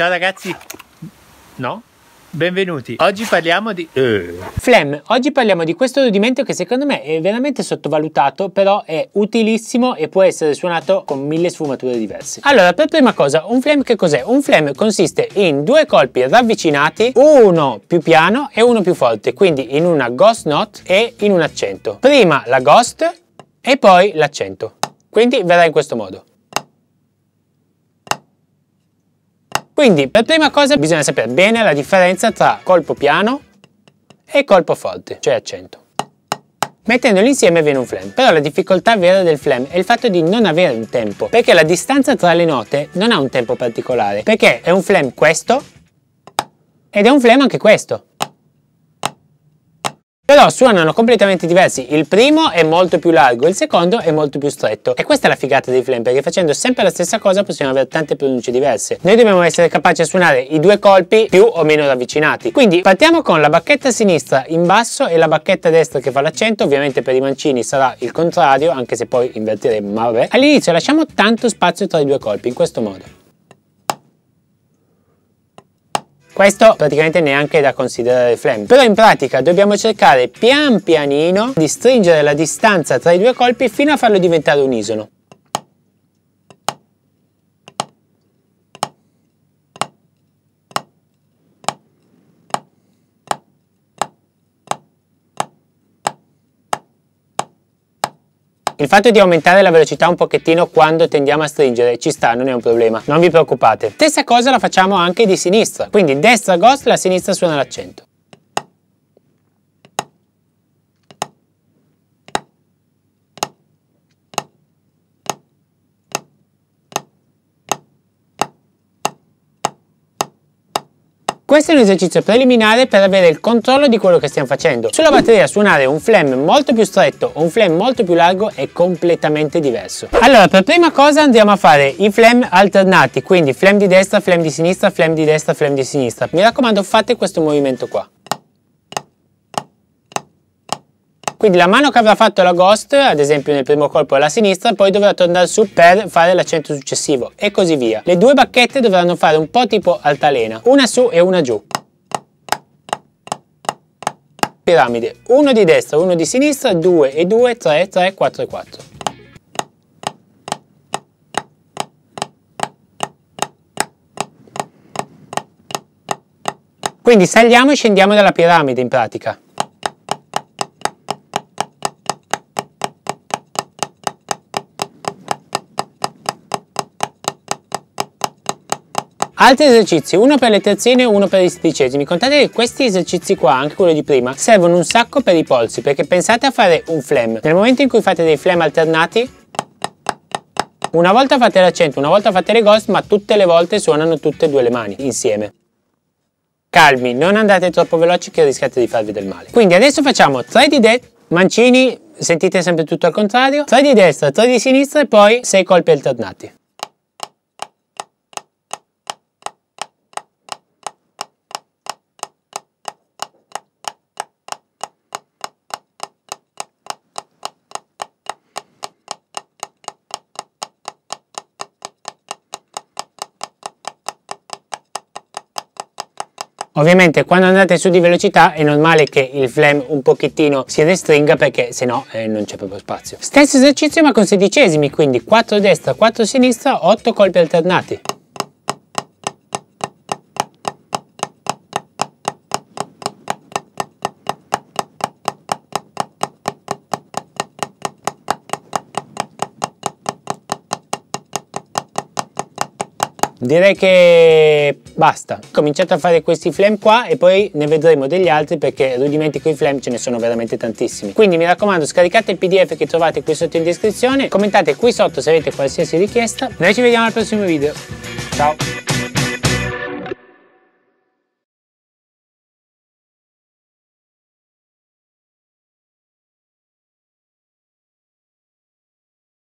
Ciao ragazzi. No? Benvenuti. Oggi parliamo di... Uh. Flem, oggi parliamo di questo rudimento che secondo me è veramente sottovalutato, però è utilissimo e può essere suonato con mille sfumature diverse. Allora, per prima cosa, un flam che cos'è? Un flam consiste in due colpi ravvicinati, uno più piano e uno più forte, quindi in una ghost note e in un accento. Prima la ghost e poi l'accento. Quindi verrà in questo modo. Quindi per prima cosa bisogna sapere bene la differenza tra colpo piano e colpo forte, cioè accento. Mettendoli insieme viene un flam, però la difficoltà vera del flam è il fatto di non avere un tempo, perché la distanza tra le note non ha un tempo particolare, perché è un flam questo ed è un flam anche questo. Però suonano completamente diversi, il primo è molto più largo, il secondo è molto più stretto. E questa è la figata dei flame, perché facendo sempre la stessa cosa possiamo avere tante pronunce diverse. Noi dobbiamo essere capaci a suonare i due colpi più o meno ravvicinati. Quindi partiamo con la bacchetta sinistra in basso e la bacchetta destra che fa l'accento, ovviamente per i mancini sarà il contrario, anche se poi invertiremo, ma vabbè. All'inizio lasciamo tanto spazio tra i due colpi, in questo modo. Questo praticamente neanche da considerare flame. Però in pratica dobbiamo cercare pian pianino di stringere la distanza tra i due colpi fino a farlo diventare unisono. Il fatto di aumentare la velocità un pochettino quando tendiamo a stringere ci sta, non è un problema, non vi preoccupate. Stessa cosa la facciamo anche di sinistra, quindi destra ghost, la sinistra suona l'accento. Questo è un esercizio preliminare per avere il controllo di quello che stiamo facendo. Sulla batteria suonare un flam molto più stretto o un flam molto più largo è completamente diverso. Allora, per prima cosa andiamo a fare i flam alternati, quindi flam di destra, flam di sinistra, flam di destra, flam di sinistra. Mi raccomando fate questo movimento qua. Quindi la mano che avrà fatto la Ghost, ad esempio nel primo colpo alla sinistra, poi dovrà tornare su per fare l'accento successivo e così via. Le due bacchette dovranno fare un po' tipo altalena, una su e una giù. Piramide, uno di destra, uno di sinistra, 2 e 2, 3, 3, 4 e 4. Quindi saliamo e scendiamo dalla piramide in pratica. Altri esercizi, uno per le terzine e uno per i sedicesimi. Contate che questi esercizi qua, anche quello di prima, servono un sacco per i polsi, perché pensate a fare un flam. Nel momento in cui fate dei flam alternati, una volta fate l'accento, una volta fate le ghost, ma tutte le volte suonano tutte e due le mani insieme. Calmi, non andate troppo veloci che rischiate di farvi del male. Quindi adesso facciamo 3 di destra, mancini, sentite sempre tutto al contrario, 3 di destra, 3 di sinistra e poi 6 colpi alternati. Ovviamente quando andate su di velocità è normale che il flam un pochettino si restringa perché se no eh, non c'è proprio spazio. Stesso esercizio ma con sedicesimi, quindi 4 destra, 4 sinistra, 8 colpi alternati. direi che basta cominciate a fare questi flame qua e poi ne vedremo degli altri perché rudimenti con i flame ce ne sono veramente tantissimi quindi mi raccomando scaricate il pdf che trovate qui sotto in descrizione commentate qui sotto se avete qualsiasi richiesta noi ci vediamo al prossimo video ciao